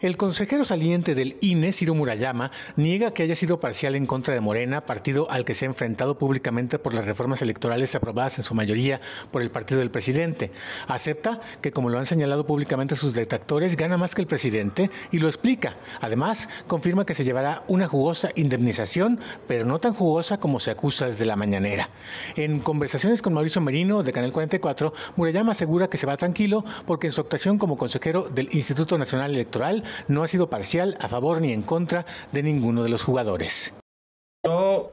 El consejero saliente del INE, Ciro Murayama, niega que haya sido parcial en contra de Morena, partido al que se ha enfrentado públicamente por las reformas electorales aprobadas en su mayoría por el partido del presidente. Acepta que, como lo han señalado públicamente sus detractores, gana más que el presidente y lo explica. Además, confirma que se llevará una jugosa indemnización, pero no tan jugosa como se acusa desde la mañanera. En conversaciones con Mauricio Merino, de Canal 44, Murayama asegura que se va tranquilo porque en su actuación como consejero del Instituto Nacional Electoral, no ha sido parcial a favor ni en contra de ninguno de los jugadores. Yo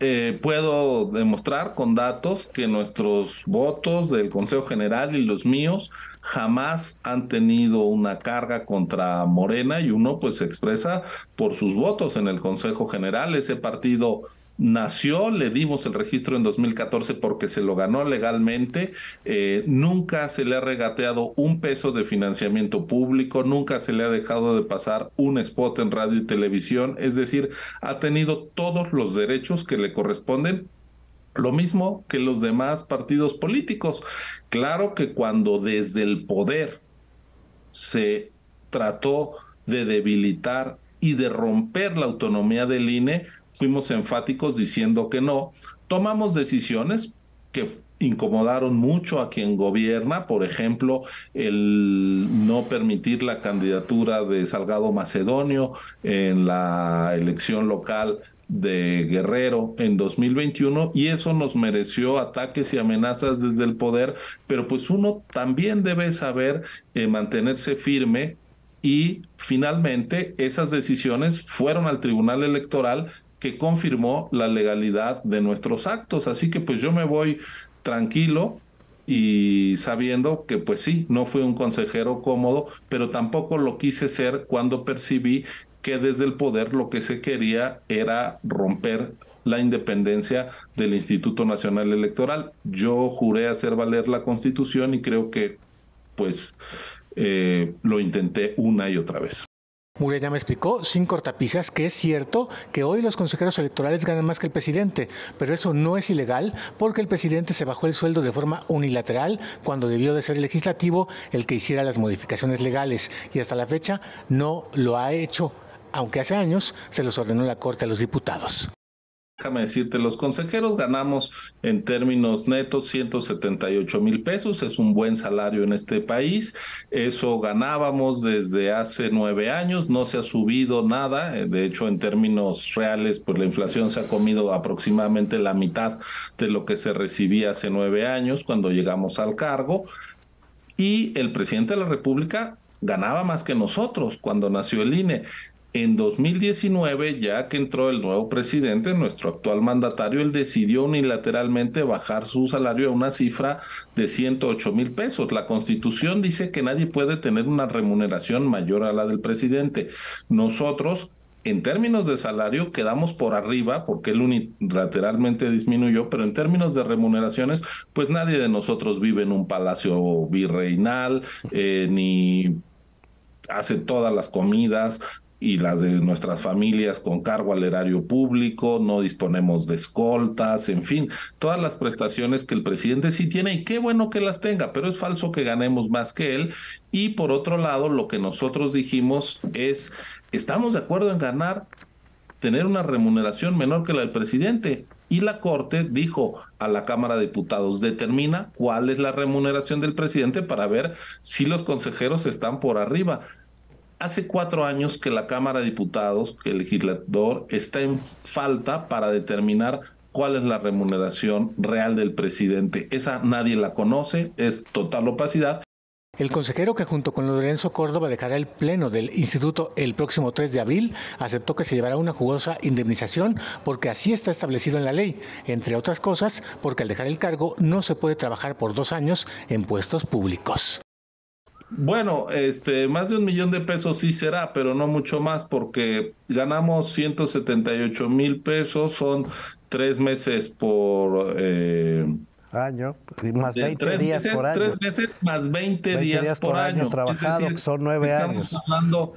eh, puedo demostrar con datos que nuestros votos del Consejo General y los míos jamás han tenido una carga contra Morena y uno pues se expresa por sus votos en el Consejo General. Ese partido nació, le dimos el registro en 2014 porque se lo ganó legalmente, eh, nunca se le ha regateado un peso de financiamiento público, nunca se le ha dejado de pasar un spot en radio y televisión, es decir, ha tenido todos los derechos que le corresponden lo mismo que los demás partidos políticos. Claro que cuando desde el poder se trató de debilitar y de romper la autonomía del INE, fuimos enfáticos diciendo que no. Tomamos decisiones que incomodaron mucho a quien gobierna, por ejemplo, el no permitir la candidatura de Salgado Macedonio en la elección local de Guerrero en 2021 y eso nos mereció ataques y amenazas desde el poder, pero pues uno también debe saber eh, mantenerse firme y finalmente esas decisiones fueron al Tribunal Electoral confirmó la legalidad de nuestros actos. Así que pues yo me voy tranquilo y sabiendo que pues sí, no fue un consejero cómodo, pero tampoco lo quise ser cuando percibí que desde el poder lo que se quería era romper la independencia del Instituto Nacional Electoral. Yo juré hacer valer la Constitución y creo que pues eh, lo intenté una y otra vez. Murella me explicó sin cortapisas que es cierto que hoy los consejeros electorales ganan más que el presidente, pero eso no es ilegal porque el presidente se bajó el sueldo de forma unilateral cuando debió de ser el legislativo el que hiciera las modificaciones legales y hasta la fecha no lo ha hecho, aunque hace años se los ordenó la Corte a los diputados déjame decirte, los consejeros ganamos en términos netos 178 mil pesos, es un buen salario en este país, eso ganábamos desde hace nueve años, no se ha subido nada, eh, de hecho en términos reales, pues la inflación se ha comido aproximadamente la mitad de lo que se recibía hace nueve años cuando llegamos al cargo. Y el presidente de la República ganaba más que nosotros cuando nació el INE. En 2019, ya que entró el nuevo presidente, nuestro actual mandatario, él decidió unilateralmente bajar su salario a una cifra de 108 mil pesos. La constitución dice que nadie puede tener una remuneración mayor a la del presidente. Nosotros, en términos de salario quedamos por arriba porque él unilateralmente disminuyó, pero en términos de remuneraciones, pues nadie de nosotros vive en un palacio virreinal, eh, ni hace todas las comidas, y las de nuestras familias con cargo al erario público, no disponemos de escoltas, en fin, todas las prestaciones que el presidente sí tiene y qué bueno que las tenga, pero es falso que ganemos más que él. Y por otro lado, lo que nosotros dijimos es, estamos de acuerdo en ganar, tener una remuneración menor que la del presidente, y la Corte dijo a la Cámara de Diputados, determina cuál es la remuneración del presidente para ver si los consejeros están por arriba. Hace cuatro años que la Cámara de Diputados, el legislador, está en falta para determinar cuál es la remuneración real del presidente. Esa nadie la conoce, es total opacidad. El consejero que junto con Lorenzo Córdoba dejará el pleno del instituto el próximo 3 de abril aceptó que se llevará una jugosa indemnización porque así está establecido en la ley, entre otras cosas porque al dejar el cargo no se puede trabajar por dos años en puestos públicos. Bueno, este, más de un millón de pesos sí será, pero no mucho más porque ganamos 178 mil pesos, son tres meses por... Eh, año, más 20 días por año. Tres meses más 20, días, por, año, trabajado, son nueve años. Estamos hablando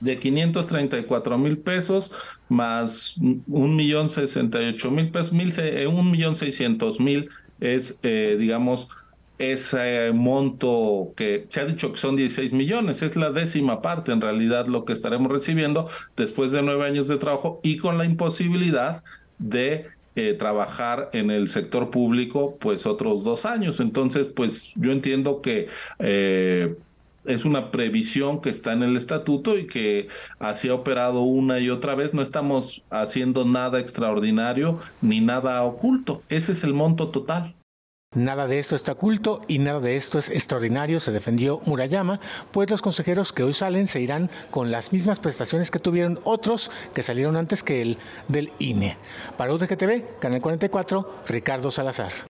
de 534 mil pesos más un millón 68 mil pesos, mil, eh, un millón 600 mil es, eh, digamos, ese monto que se ha dicho que son 16 millones, es la décima parte en realidad lo que estaremos recibiendo después de nueve años de trabajo y con la imposibilidad de eh, trabajar en el sector público pues otros dos años. Entonces pues yo entiendo que... Eh, es una previsión que está en el estatuto y que así ha operado una y otra vez. No estamos haciendo nada extraordinario ni nada oculto. Ese es el monto total. Nada de esto está oculto y nada de esto es extraordinario, se defendió Murayama, pues los consejeros que hoy salen se irán con las mismas prestaciones que tuvieron otros que salieron antes que él del INE. Para UDGTV, Canal 44, Ricardo Salazar.